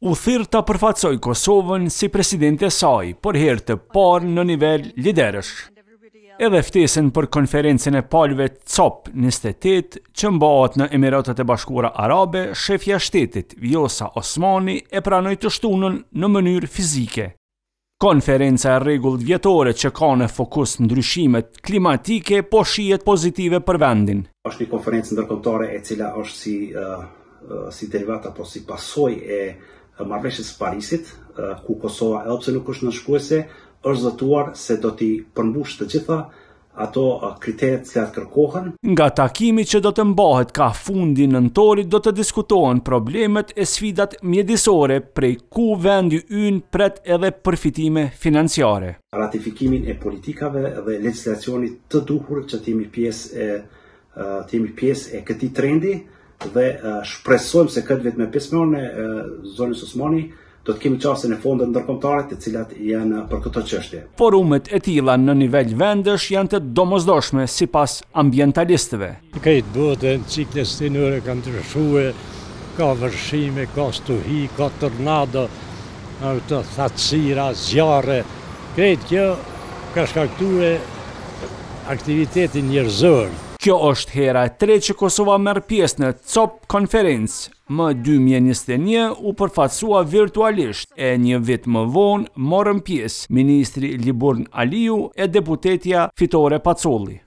u thirë të përfatsoj Kosovën si presidente saj, për herë të parë në nivel liderësh. Edhe ftesën për konferencën e palve COP 28, që mbaat në Emiratet e Bashkura Arabe, shefja shtetit Vjosa Osmani e pranoj të shtunën në mënyrë fizike. Konferenca e regullt vjetore që ka në fokus në ndryshimet klimatike po shijet pozitive për vendin. është një konferencë ndërkomtore e cila është si, uh, uh, si derivata po si pasoj e marveshës së Parisit, ku Kosova, edhe pse nuk është nënshkruese, është zotuar se do t'i përmbush të gjitha ato kriteret që atë kërkohen. Nga takimi që do të mbahet ka fundi në nëntorit, do të diskutohen problemet e sfidat mjedisore prej ku vendi ynë pret edhe përfitime financiare. Ratifikimin e politikave dhe legislacionit të duhur që t'imi pjesë e, pjes e këti trendi, dhe shpresojmë se këtë vetëm me milionë e zonës Osmani do të kemi qasën e fondet ndërkomtare të cilat janë për këto qështje. Forumet e tila në nivel vendësh janë të domozdoshme si pas ambientalistëve. Këtë botën, ciklës të nërë e kanë të ka vërshime, ka stuhi, ka tërnado, të thatsira, zjarë, këtë kjo ka shkaktue aktivitetin njërzërë. Kjo është hera e tre që Kosova mërë pjesë në COP konferencë më 2021 u përfatsua virtualisht e një vit më vonë morën pjesë Ministri Liburn Aliu e deputetja Fitore Pacolli.